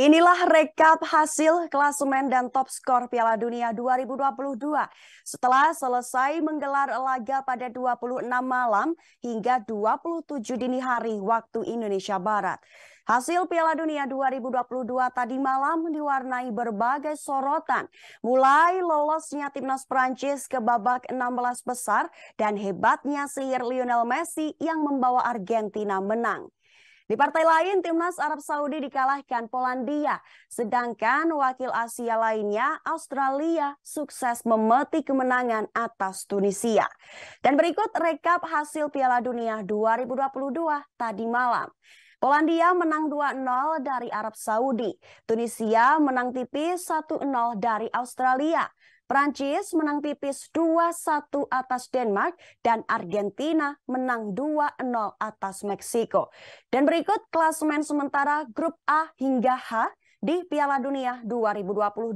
Inilah rekap hasil klasemen dan top skor Piala Dunia 2022 setelah selesai menggelar laga pada 26 malam hingga 27 dini hari waktu Indonesia Barat. Hasil Piala Dunia 2022 tadi malam diwarnai berbagai sorotan, mulai lolosnya timnas Prancis ke babak 16 besar dan hebatnya sihir Lionel Messi yang membawa Argentina menang. Di partai lain, timnas Arab Saudi dikalahkan Polandia, sedangkan wakil Asia lainnya, Australia, sukses memetik kemenangan atas Tunisia. Dan berikut rekap hasil Piala Dunia 2022 tadi malam. Polandia menang 2-0 dari Arab Saudi. Tunisia menang tipis 1-0 dari Australia. Prancis menang tipis 2-1 atas Denmark dan Argentina menang 2-0 atas Meksiko. Dan berikut klasemen sementara grup A hingga H di Piala Dunia 2022.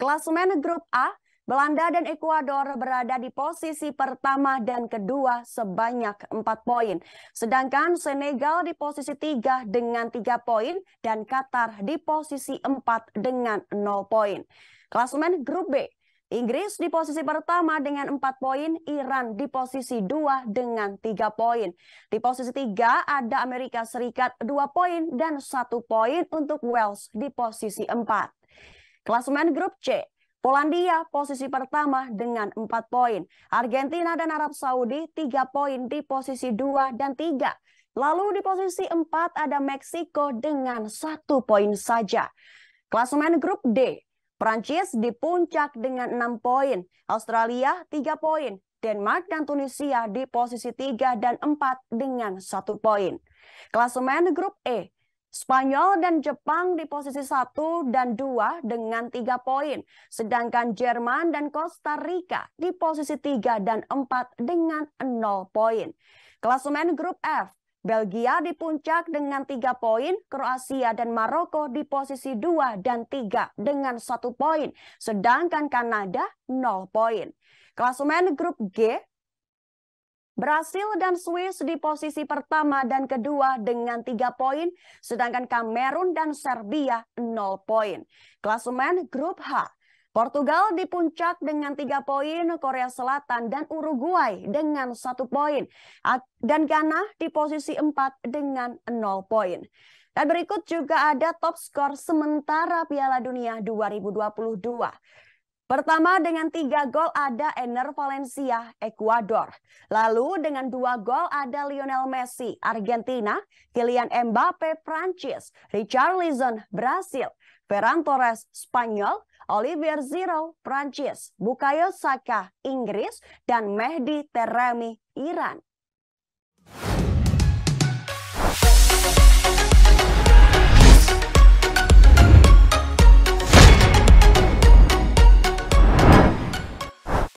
Klasemen grup A, Belanda dan Ekuador berada di posisi pertama dan kedua sebanyak 4 poin. Sedangkan Senegal di posisi 3 dengan 3 poin dan Qatar di posisi 4 dengan 0 poin. Klasemen grup B, Inggris di posisi pertama dengan 4 poin, Iran di posisi 2 dengan 3 poin. Di posisi 3 ada Amerika Serikat 2 poin dan 1 poin untuk Wales di posisi 4. Klasemen grup C, Polandia posisi pertama dengan 4 poin. Argentina dan Arab Saudi 3 poin di posisi 2 dan 3. Lalu di posisi 4 ada Meksiko dengan 1 poin saja. Klasemen grup D, Prancis di puncak dengan 6 poin, Australia 3 poin, Denmark dan Tunisia di posisi 3 dan 4 dengan 1 poin. Klasemen grup E, Spanyol dan Jepang di posisi 1 dan 2 dengan 3 poin, sedangkan Jerman dan Costa Rica di posisi 3 dan 4 dengan 0 poin. Klasemen grup F, Belgia di puncak dengan tiga poin, Kroasia dan Maroko di posisi 2 dan 3 dengan satu poin, sedangkan Kanada 0 poin. Klasemen grup G Brasil dan Swiss di posisi pertama dan kedua dengan tiga poin, sedangkan Kamerun dan Serbia nol poin. Klasemen grup H, Portugal di puncak dengan tiga poin, Korea Selatan dan Uruguay dengan satu poin, dan Ghana di posisi empat dengan nol poin. Dan berikut juga ada top skor sementara Piala Dunia 2022. Pertama dengan tiga gol ada Ener Valencia, Ekuador. Lalu dengan dua gol ada Lionel Messi, Argentina, Kylian Mbappe, Prancis, Richarlison, Brasil. Ferran Torres Spanyol, Olivier Giroud Prancis, Bukayo Saka Inggris, dan Mehdi Teremi Iran.